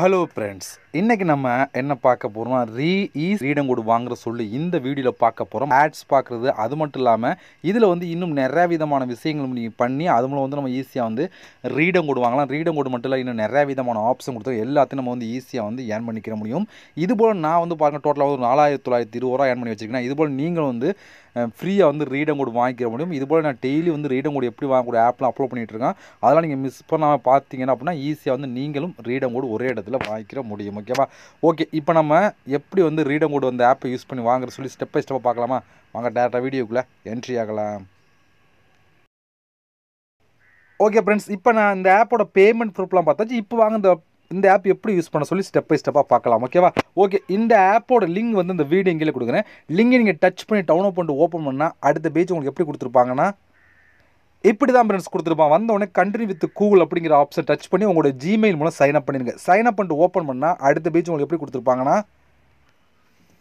hello friends இன்றைக்கி நம்ம என்ன பார்க்க போகிறோம்னா ரீ ஈஸ் ரீடம் கோடு வாங்குற சொல்லி இந்த வீடியோவில் பார்க்க போகிறோம் ஆட்ஸ் பார்க்குறது அது மட்டும் இல்லாமல் இதில் வந்து இன்னும் நிறையா விதமான விஷயங்களும் நீங்கள் பண்ணி அது மூலம் வந்து நம்ம ஈஸியாக வந்து ரீடம் கோடு வாங்கலாம் ரீடம் கோடு மட்டும் இல்லை இன்னும் நிறையா விதமான ஆப்ஷன் கொடுத்து எல்லாத்தையும் நம்ம வந்து ஈஸியாக வந்து ஏர்ன் பண்ணிக்கிற முடியும் இதுபோல் நான் வந்து பாருங்கள் டோட்டலாக ஒரு நாலாயிரத்தி தொள்ளாயிரத்தி இருபது ரூபா ஏர்ன் பண்ணி வச்சுருக்கேன் இது போல் நீங்கள் வந்து ஃப்ரீயாக வந்து ரீடம் கோடு வாங்கிக்கிற முடியும் இது போல் நான் டெய்லி வந்து ரீடம் கோடு எப்படி வாங்கக்கூடிய ஆப்லாம் அப்லோட் பண்ணிகிட்ருக்கேன் அதெல்லாம் நீங்கள் மிஸ் பண்ணாமல் பார்த்தீங்கன்னா அப்படின்னா ஈஸியாக வந்து நீங்களும் ரீடம் கோடு ஒரே இடத்துல வாங்கிக்கிற முடியும் ஓகேவா ஓகே இப்போ நம்ம எப்படி வந்து ரீடம் கோடு வந்து ஆப்பை யூஸ் பண்ணி வாங்குற சொல்லி ஸ்டெப் பை ஸ்டெப்பாக பார்க்கலாமா வாங்க டேரெக்டாக வீடியோக்குள்ளே என்ட்ரி ஆகலாம் ஓகே ஃப்ரெண்ட்ஸ் இப்போ நான் இந்த ஆப்போட பேமெண்ட் ப்ரூஃப்லாம் பார்த்தாச்சு இப்போ வாங்க இந்த இந்த ஆப் எப்படி யூஸ் பண்ண சொல்லி ஸ்டெப் பை ஸ்டெப்பாக பார்க்கலாம் ஓகேவா ஓகே இந்த ஆப்போட லிங்க் வந்து இந்த வீடியோ எங்கேயே கொடுக்குறேன் லிங்கை நீங்கள் டச் பண்ணி டவுன்லோட் பண்ணிட்டு ஓப்பன் பண்ணால் அடுத்த பேஜ் உங்களுக்கு எப்படி கொடுத்துருப்பாங்கன்னா இப்படி தான் ஃப்ரெண்ட்ஸ் கொடுத்துருப்பான் வந்தவொடனே கண்ட்ரி வித் கூகுள் அப்படிங்கிற ஆப்ஷன் டச் பண்ணி உங்களோட ஜிமெயில் மூலம் சைன் அப் பண்ணிடுங்க சைன் அப் பண்ணிட்டு ஓப்பன் பண்ணால் அடுத்த பேஜ் உங்களுக்கு எப்படி கொடுத்துருப்பாங்கன்னா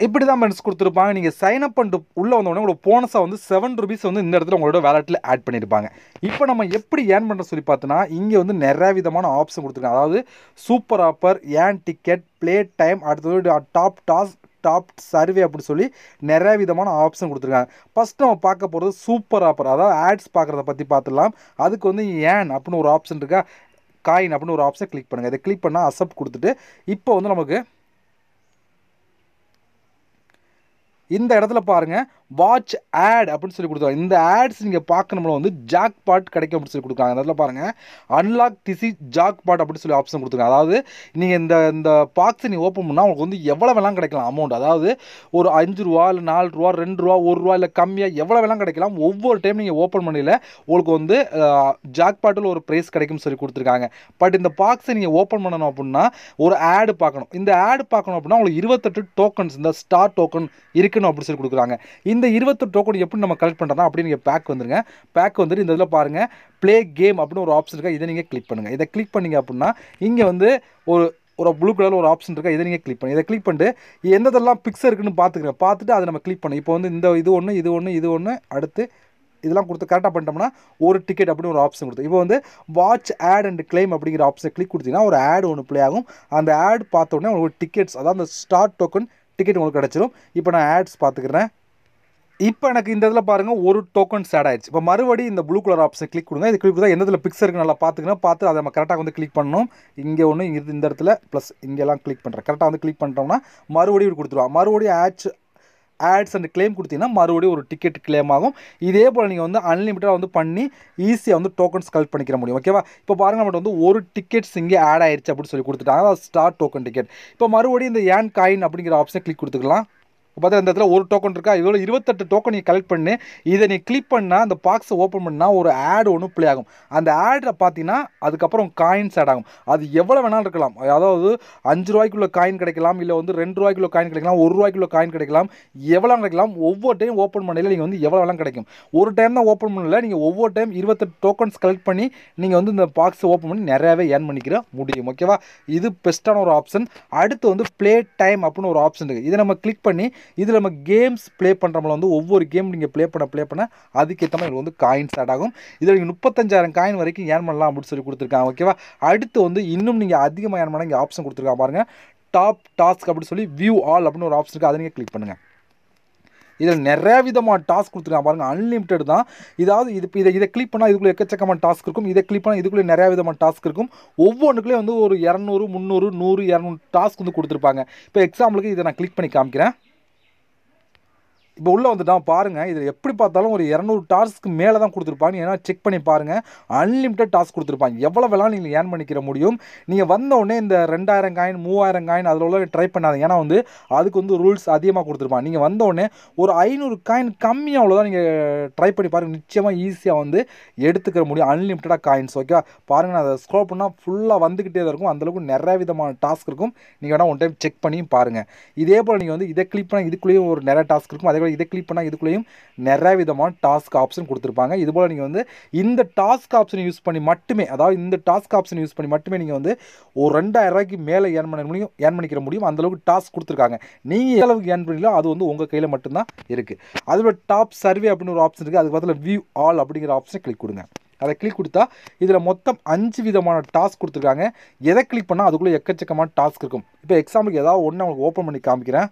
இப்படி தான் மென்ஸ் கொடுத்துருப்பாங்க நீங்கள் சைன் அப் பண்ணிட்டு உள்ளே வந்தோடனே உங்களோட போனஸாக வந்து செவன் ருபீஸ் வந்து இந்த இடத்துல உங்களோட வேலட்டில் ஆட் பண்ணியிருப்பாங்க இப்போ நம்ம எப்படி ஏர்ன் பண்ணுற சொல்லி பார்த்தோன்னா இங்கே வந்து நிறைய விதமான ஆப்ஷன் கொடுத்துருக்காங்க அதாவது சூப்பர் ஆப்பர் ஏன் டிக்கெட் ப்ளே டைம் அடுத்தது டாப் டாஸ் டாப் சர்வே அப்படின்னு சொல்லி நிறைய விதமான ஆப்ஷன் கொடுத்துருக்காங்க ஃபஸ்ட் நம்ம பார்க்க போகிறது சூப்பர் ஆப்பர் அதாவது ஆட்ஸ் பார்க்குறத பற்றி பார்த்துடலாம் அதுக்கு வந்து ஏன் அப்படின்னு ஒரு ஆப்ஷன் இருக்கா காயின் அப்படின்னு ஒரு ஆப்ஷன் கிளிக் பண்ணுங்கள் இதை கிளிக் பண்ணால் அசப்ட் கொடுத்துட்டு இப்போ வந்து நமக்கு இந்த இடத்துல பாருங்கள் வாட்ச் ஆட் அப்படின்னு சொல்லி கொடுத்துருவாங்க இந்த ஆட்ஸ் நீங்கள் பார்க்கணும்னா வந்து ஜாக் பாட் கிடைக்கும் அப்படின்னு சொல்லி கொடுக்குறாங்க பாருங்க இடத்துல பாருங்கள் அன்லாக் திசி ஜாக் பாட் அப்படின்னு சொல்லி ஆப்ஷன் கொடுத்துருக்காங்க அதாவது நீங்கள் இந்த இந்த பாக்ஸ் நீ ஓப்பன் பண்ணால் உங்களுக்கு வந்து எவ்வளோ வேலாம் கிடைக்கலாம் அமௌண்ட் அதாவது ஒரு அஞ்சு ரூபா இல்லை நாலு ரூபா ரெண்டு ரூபா ஒரு ரூபா இல்லை கம்மியாக எவ்வளோ வேலாம் கிடைக்கலாம் ஒவ்வொரு டைம் நீங்கள் ஓப்பன் பண்ணல உங்களுக்கு வந்து ஜாக் பாட்டில் ஒரு ப்ரைஸ் கிடைக்கும்னு சொல்லி கொடுத்துருக்காங்க பட் இந்த பாக்ஸை நீங்கள் ஓப்பன் பண்ணணும் அப்படின்னா ஒரு ஆடு பார்க்கணும் இந்த ஆடு பார்க்கணும் அப்படின்னா உங்களுக்கு இருபத்தெட்டு டோக்கன்ஸ் இந்த ஸ்டார் டோக்கன் இருக்குது டோக்கன் அப்படி சொல்லி கொடுக்குறாங்க இந்த இருபத்தொரு டோக்கன் எப்படி நம்ம கலெக்ட் பண்ணுறதா அப்படின்னு நீங்கள் பேக் வந்துருங்க பேக் வந்துட்டு இந்த இதில் பாருங்கள் ப்ளே கேம் அப்படின்னு ஒரு ஆப்ஷன் இருக்கா இதை நீங்கள் கிளிக் பண்ணுங்கள் இதை கிளிக் பண்ணிங்க அப்படின்னா இங்கே வந்து ஒரு ஒரு ப்ளூ கலர் ஒரு ஆப்ஷன் இருக்கா இதை நீங்கள் கிளிக் பண்ணி இதை கிளிக் பண்ணிட்டு எந்ததெல்லாம் பிக்சர் இருக்குன்னு பார்த்துக்கிறேன் பார்த்துட்டு அதை நம்ம கிளிக் பண்ணி இப்போ வந்து இந்த இது ஒன்று இது ஒன்று இது ஒன்று அடுத்து இதெல்லாம் கொடுத்து கரெக்டாக பண்ணிட்டோம்னா ஒரு டிக்கெட் அப்படின்னு ஒரு ஆப்ஷன் கொடுத்து இப்போ வந்து வாட்ச் ஆட் அண்ட் கிளைம் அப்படிங்கிற ஆப்ஷன் கிளிக் கொடுத்தீங்கன்னா ஒரு ஆட் ஒன்று ப்ளே ஆகும் அந்த ஆட் உடனே உங்களுக்கு டிக்கெட்ஸ் அதாவது அந்த ஸ்டார் டோக்கன் டிக்கெட் உங்களுக்கு கிடச்சிரும் இப்போ நான் ஆட்ஸ் பார்த்துக்கிறேன் இப்போ எனக்கு இந்த இதில் பாருங்கள் ஒரு டோக்கன் சேட் ஆயிடுச்சு இப்போ மறுபடியும் இந்த ப்ளூ கலர் ஆப்ஷன் கிளிக் கொடுங்க இது கிளிக் கொடுத்தா எந்த இதில் பிக்ஸ் இருக்குது நல்லா பார்த்துக்கணும் பார்த்து அதை நம்ம கரெக்டாக வந்து கிளிக் பண்ணணும் இங்கே ஒன்று இங்கே இந்த இடத்துல ப்ளஸ் இங்கெல்லாம் கிளிக் பண்ணுறேன் கரெக்டாக வந்து கிளிக் பண்ணிட்டோம்னா மறுபடியும் கொடுத்துருவான் மறுபடியும் ஆட்ஸ் ஆட்ஸ் அண்ட் கிளைம் கொடுத்தீங்கன்னா மறுபடியும் ஒரு டிக்கெட் கிளைம் ஆகும் இதே போல் நீங்கள் வந்து அன்லிமிட்டடாக வந்து பண்ணி ஈஸியாக வந்து டோக்கன்ஸ் கலெக்ட் பண்ணிக்கிற முடியும் ஓகேவா இப்போ பாருங்கள் மட்டும் வந்து ஒரு டிக்கெட்ஸ் இங்கே ஆட் ஆயிடுச்சு அப்படின்னு சொல்லி கொடுத்துட்டாங்க ஸ்டார் டோக்கன் டிக்கெட் இப்போ மறுபடியும் இந்த ஏன் காயின் அப்படிங்கிற ஆப்ஷனை கிளிக் கொடுத்துக்கலாம் பார்த்தா இந்த இடத்துல ஒரு டோக்கன் இருக்கா இதோட இருபத்தெட்டு டோக்கன் நீ கலெக்ட் பண்ணு இதை நீ கிளிக் பண்ணால் அந்த பாக்ஸை ஓப்பன் பண்ணால் ஒரு ஆடு ஒன்று ப்ளே ஆகும் அந்த ஆடில் பார்த்தீங்கன்னா அதுக்கப்புறம் காயின்ஸ் ஆட் ஆகும் அது எவ்வளோ வேணாலும் இருக்கலாம் அதாவது அஞ்சு ரூபாய்க்குள்ள காயின் கிடைக்கலாம் இல்லை வந்து ரெண்டு ரூபாய்க்குள்ள காயின் கிடைக்கலாம் ஒரு ரூபாய்க்குள்ள காயின் கிடைக்கலாம் எவ்வளோ கிடைக்கலாம் ஒவ்வொரு டைம் ஓப்பன் பண்ணல நீங்கள் வந்து எவ்வளோ வேணாலும் கிடைக்கும் ஒரு டைம் தான் ஓப்பன் பண்ணல நீங்கள் ஒவ்வொரு டைம் இருபத்தெட்டு டோக்கன்ஸ் கலெக்ட் பண்ணி நீங்கள் வந்து இந்த பாக்ஸை ஓப்பன் பண்ணி நிறையாவே ஏர்ன் பண்ணிக்கிற முடியும் ஓகேவா இது பெஸ்ட்டான ஒரு ஆப்ஷன் அடுத்து வந்து ப்ளே டைம் அப்படின்னு ஒரு ஆப்ஷன் இருக்குது இதை நம்ம கிளிக் பண்ணி இதில் நம்ம கேம்ஸ் ப்ளே பண்ணுறவங்கள வந்து ஒவ்வொரு கேம் நீங்கள் ப்ளே பண்ண ப்ளே பண்ண அதுக்கேற்ற மாதிரி வந்து காயின்ஸ் ஆட் ஆகும் இதில் நீங்கள் முப்பத்தஞ்சாயிரம் காயின் வரைக்கும் ஏன் பண்ணலாம் அப்படின்னு சொல்லி கொடுத்துருக்காங்க ஓகேவா அடுத்து வந்து இன்னும் நீங்கள் அதிகமாக ஏன் பண்ண இங்கே ஆப்ஷன் கொடுத்துருக்காங்க பாருங்கள் டாப் டாஸ்க் அப்படின்னு சொல்லி வியூ ஆல் அப்படின்னு ஒரு ஆப்ஷன் இருக்குது அதை நீங்கள் கிளிக் பண்ணுங்கள் இதில் நிறைய விதமான டாஸ்க் கொடுத்துருக்காங்க பாருங்கள் அன்லிமிட்டட் தான் இதாவது இது இதை இதை கிளிக் பண்ணால் இதுக்குள்ளே எக்கச்சக்கமான டாஸ்க் இருக்கும் இதை கிளிக் பண்ணால் இதுக்குள்ளே நிறைய விதமான டாஸ்க் இருக்கும் ஒவ்வொன்றுக்குள்ளே வந்து ஒரு இரநூறு முந்நூறு நூறு இரநூறு டாஸ்க் வந்து கொடுத்துருப்பாங்க இப்போ எக்ஸாம்பிளுக்கு இதை நான் கிளிக் பண்ணி காமிக்கிறேன் இப்போ உள்ளே வந்துட்டான் பாருங்கள் இதில் எப்படி பார்த்தாலும் ஒரு இரநூறு டாஸ்க்கு மேலே தான் கொடுத்துருப்பாங்க ஏன்னா செக் பண்ணி பாருங்கள் அன்லிமிட்டட் டாஸ்க் கொடுத்துருப்பாங்க எவ்வளோ வேணாலும் நீங்கள் ஏர்ன் பண்ணிக்கிற முடியும் நீங்கள் வந்தவுடனே இந்த ரெண்டாயிரம் காயின் மூவாயிரம் காயின் அதில் உள்ள ட்ரை பண்ணாது ஏன்னா வந்து அதுக்கு வந்து ரூல்ஸ் அதிகமாக கொடுத்துருப்பாங்க நீங்கள் வந்தவுடனே ஒரு ஐநூறு காயின் கம்மியாக அவ்வளோதான் நீங்கள் ட்ரை பண்ணி பாருங்கள் நிச்சயமாக ஈஸியாக வந்து எடுத்துக்கிற முடியும் அன்லிமிட்டடாக காயின்ஸ் ஓகேவா பாருங்கள் நான் அதை ஸ்க்ரோல் பண்ணால் ஃபுல்லாக வந்துக்கிட்டே தான் இருக்கும் அந்தளவுக்கு நிறைய விதமான டாஸ்க் இருக்கும் நீங்கள் வேணால் ஒன் டைம் செக் பண்ணியும் பாருங்கள் இதே போல் நீங்கள் வந்து இதை கிளிக் பண்ணால் இதுக்குள்ளேயும் ஒரு நிறைய டாஸ்க் இருக்கும் அதே இதை கிளிக் பண்ணால் இதுக்குள்ளேயும் நிறைய விதமான டாஸ்க் ஆப்ஷன் கொடுத்துருப்பாங்க இதுபோல் நீங்கள் வந்து இந்த டாஸ்க் ஆப்ஷன் யூஸ் பண்ணி மட்டுமே அதாவது இந்த டாஸ்க் ஆப்ஷன் யூஸ் பண்ணி மட்டுமே நீங்கள் வந்து ஒரு ரெண்டாயிரம் ரூபாய்க்கு மேலே ஏர்ன் பண்ண முடியும் ஏர்ன் பண்ணிக்கிற முடியும் அந்தளவுக்கு டாஸ்க் கொடுத்துருக்காங்க நீங்கள் அளவுக்கு ஏர்ன் பண்ணீங்களோ அது வந்து உங்கள் கையில் மட்டும்தான் இருக்குது அதில் டாப் சர்வே அப்படின்னு ஒரு ஆப்ஷன் இருக்குது அதுக்கு பதில் வியூ ஆல் அப்படிங்கிற ஆப்ஷனை கிளிக் கொடுங்க அதை கிளிக் கொடுத்தா இதில் மொத்தம் அஞ்சு விதமான டாஸ்க் கொடுத்துருக்காங்க எதை கிளிக் பண்ணால் அதுக்குள்ளே எக்கச்சக்கமான டாஸ்க் இருக்கும் இப்போ எக்ஸாம்பிளுக்கு ஏதாவது ஒன்று உங்களுக்கு ஓப்பன் பண்ணி காமிக்கிறேன்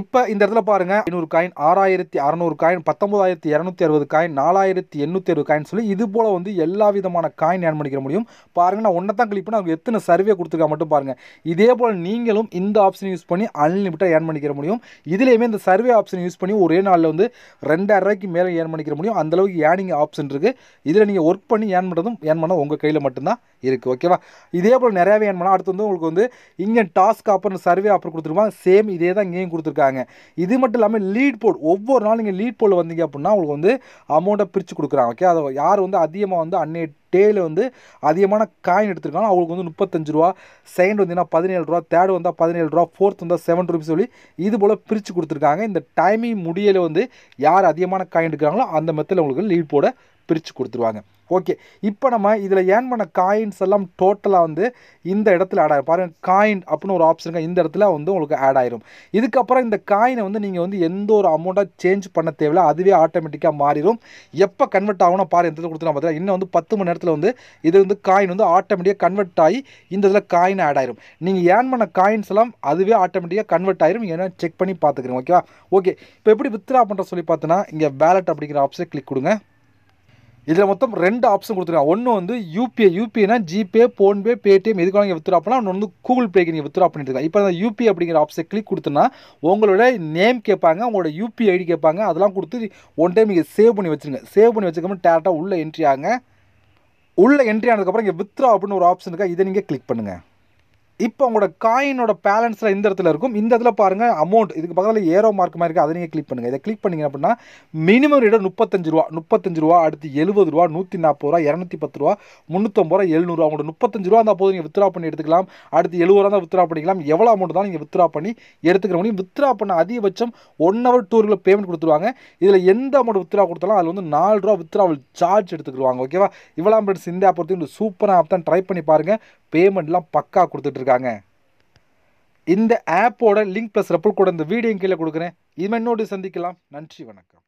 இப்போ இந்த இடத்துல பாருங்க ஐநூறு காயின் ஆறாயிரத்தி அறநூறு காயின் பத்தொன்பதாயிரத்தி இரநூத்தி அறுபது காயின் நாலாயிரத்தி எண்ணூற்றி அறுபது காயின் சொல்லி இது போல் வந்து எல்லா விதமான காயின் ஏன் பண்ணிக்கிற முடியும் பாருங்க நான் ஒன்றை தான் கிளிக் பண்ணி அவங்க எத்தனை சர்வே கொடுத்துருக்கா மட்டும் பாருங்க இதே போல் நீங்களும் இந்த ஆப்ஷன் யூஸ் பண்ணி அன்லிமிட்டாக ஏன் பண்ணிக்கிற முடியும் இதுலேயுமே இந்த சர்வே ஆப்ஷன் யூஸ் பண்ணி ஒரே நாளில் வந்து ரெண்டாயிரம் ரூபாய்க்கு மேலே ஏன் பண்ணிக்கிற முடியும் அந்தளவுக்கு ஏனிங் ஆப்ஷன் இருக்குது இதில் நீங்கள் ஒர்க் பண்ணி ஏன் பண்ணுறதும் ஏன் பண்ண உங்கள் கையில் மட்டும்தான் இருக்குது ஓகேவா இதே போல் நிறையாவே ஏன் பண்ணலாம் அடுத்து வந்து உங்களுக்கு வந்து இங்கே டாஸ்க் ஆப்பர் சர்வே ஆப்பர் கொடுத்துருப்பாங்க சேம் இதே தான் இங்கேயும் கொடுத்துருக்காங்க கொடுத்துருக்காங்க இது மட்டும் இல்லாமல் லீட் போல் ஒவ்வொரு நாள் நீங்கள் லீட் போல் வந்தீங்க அப்படின்னா உங்களுக்கு வந்து அமௌண்ட்டை பிரித்து கொடுக்குறாங்க ஓகே அதை யார் வந்து அதிகமாக வந்து அன்னைய டேயில் வந்து அதிகமான காயின் எடுத்துருக்காங்க அவங்களுக்கு வந்து முப்பத்தஞ்சு ரூபா செகண்ட் வந்தீங்கன்னா பதினேழு ரூபா தேர்ட் வந்தால் பதினேழு ரூபா ஃபோர்த் வந்தால் செவன் ருபீஸ் சொல்லி இது போல் பிரித்து கொடுத்துருக்காங்க இந்த டைமிங் முடியலை வந்து யார் அதிகமான காயின் எடுக்கிறாங்களோ அந்த மெத்தில் உங்களுக்கு லீட் போட பிரித்து கொடுத்துருவாங்க ஓகே இப்போ நம்ம இதில் ஏன் பண்ண காயின்ஸ் எல்லாம் டோட்டலாக வந்து இந்த இடத்துல ஆட் ஆகும் பாருங்கள் காயின் அப்படின்னு ஒரு ஆப்ஷனுங்க இந்த இடத்துல வந்து உங்களுக்கு ஆட் ஆயிரும் இதுக்கப்புறம் இந்த காயினை வந்து நீங்கள் வந்து எந்த ஒரு அமௌண்ட்டாக சேஞ்ச் பண்ண தேவையில்ல அதுவே ஆட்டோமேட்டிக்காக மாறிடும் எப்போ கன்வெர்ட் ஆகணும் பாரு இந்த கொடுத்துருவோம் பார்த்தீங்கன்னா இன்னும் வந்து பத்து மணி நேரத்தில் வந்து இது வந்து காயின் வந்து ஆட்டோமேட்டிக்காக கன்வெர்ட் ஆகி இந்த இதில் காயின் ஆட் ஆயிரும் நீங்கள் ஏன் பண்ண காயின்ஸ் எல்லாம் அதுவே ஆட்டோமேட்டிக்காக கன்வெர்ட் ஆயிரும் ஏன்னா செக் பண்ணி பார்த்துக்கிறேன் ஓகேவா ஓகே இப்போ எப்படி வித்ரா பண்ணுற சொல்லி பார்த்தீங்கன்னா இங்கே வேலட் அப்படிங்கிற ஆப்ஷனை கிளிக் கொடுங்க இதில் மொத்தம் ரெண்டு ஆப்ஷன் கொடுத்துருக்காங்க ஒன்று வந்து யூபிஐ யூபிஐனா ஜிபே ஃபோன்பே பேடிஎம் எதுக்கு நீங்கள் வித்ரா பண்ணலாம் ஒன்று வந்து கூகுள் பேக்கு நீங்கள் வித்ரா பண்ணிட்டு இப்போ அந்த யூபிஐ அப்படிங்கிற ஆப்ஷன் கிளிக் கொடுத்தனா உங்களோட நேம் கேட்பாங்க உங்களோட யூபிஐ ஐடி கேட்பாங்க அதெல்லாம் கொடுத்து ஒன் டைம் நீங்கள் சேவ் பண்ணி வச்சுருங்க சேவ் பண்ணி வச்சுக்கோமே டேரெக்டாக உள்ளே என்ட்ரி ஆகுங்க உள்ளே என்ட்ரி ஆனதுக்கப்புறம் இங்கே வித்ரா அப்படின்னு ஒரு ஆப்ஷன் இருக்கா இதை நீங்கள் கிளிக் பண்ணுங்கள் இப்போ உங்களோட காயினோட பேலன்ஸில் இந்த இடத்துல இருக்கும் இந்த இதில் பாருங்கள் அமௌண்ட் இதுக்கு பக்கத்தில் ஏரோ மார்க் மாதிரி இருக்குது அதை நீங்கள் கிளிக் பண்ணுங்கள் இதை கிளிக் பண்ணிங்க அப்படின்னா மினிமம் ரேட்டு முப்பத்தஞ்சு ரூபா முப்பத்தஞ்சு ரூபா அடுத்து எழுபது ரூபா நூற்றி நாற்பது ரூபா இரநூத்தி பத்து ரூபா முந்நூற்றம்பது ரூபா எழுநூறுவா உங்களோட முப்பத்தஞ்சு ரூபா இருந்தால் போதும் நீங்கள் வித்ரா பண்ணி எடுத்துக்கலாம் அடுத்து எழுபது ரூபா தான் வித்ரா பண்ணிக்கலாம் எவ்வளோ அமௌண்ட் தான் நீங்கள் வித்ரா பண்ணி எடுத்துக்கிற முடியும் வித்ரா பண்ண அதிகபட்சம் ஒன் ஹவர் டூ பேமெண்ட் கொடுத்துருவாங்க இதில் எந்த அமௌண்ட் வித்ரா கொடுத்தாலும் அதில் வந்து நாலு ரூபா வித்ராவல் சார்ஜ் எடுத்துக்கிடுவாங்க ஓகேவா இவ்வளோ அமௌண்ட் இந்த ஆப் பொறுத்து சூப்பராக ஆப் தான் ட்ரை பண்ணி பாருங்கள் பேமெண்ட்லாம் பக்கா கொடுத்துட்ருக்காங்க இந்த ஆப்போட லிங்க் ப்ளஸ் ரெப்பல் கூட இந்த வீடியோ கீழே கொடுக்குறேன் மாதிரி இன்னொரு சந்திக்கலாம் நன்றி வணக்கம்